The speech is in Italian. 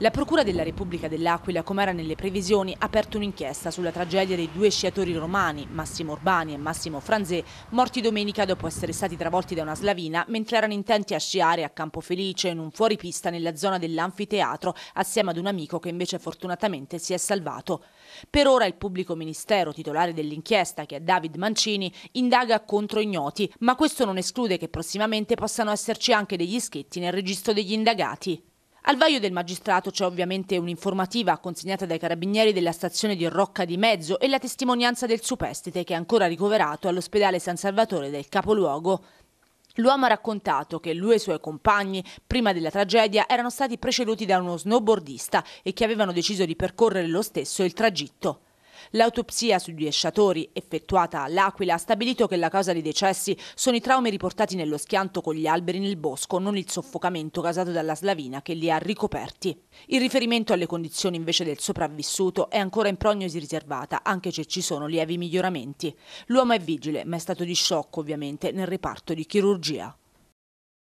La Procura della Repubblica dell'Aquila, come era nelle previsioni, ha aperto un'inchiesta sulla tragedia dei due sciatori romani, Massimo Urbani e Massimo Franzé, morti domenica dopo essere stati travolti da una slavina mentre erano intenti a sciare a Campo Felice in un fuoripista nella zona dell'anfiteatro assieme ad un amico che invece fortunatamente si è salvato. Per ora il pubblico ministero titolare dell'inchiesta, che è David Mancini, indaga contro ignoti, ma questo non esclude che prossimamente possano esserci anche degli iscritti nel registro degli indagati. Al vaglio del magistrato c'è ovviamente un'informativa consegnata dai carabinieri della stazione di Rocca di Mezzo e la testimonianza del superstite che è ancora ricoverato all'ospedale San Salvatore del capoluogo. L'uomo ha raccontato che lui e i suoi compagni, prima della tragedia, erano stati preceduti da uno snowboardista e che avevano deciso di percorrere lo stesso il tragitto. L'autopsia sui due sciatori effettuata all'Aquila ha stabilito che la causa dei decessi sono i traumi riportati nello schianto con gli alberi nel bosco, non il soffocamento causato dalla slavina che li ha ricoperti. Il riferimento alle condizioni invece del sopravvissuto è ancora in prognosi riservata, anche se ci sono lievi miglioramenti. L'uomo è vigile, ma è stato di shock ovviamente nel reparto di chirurgia.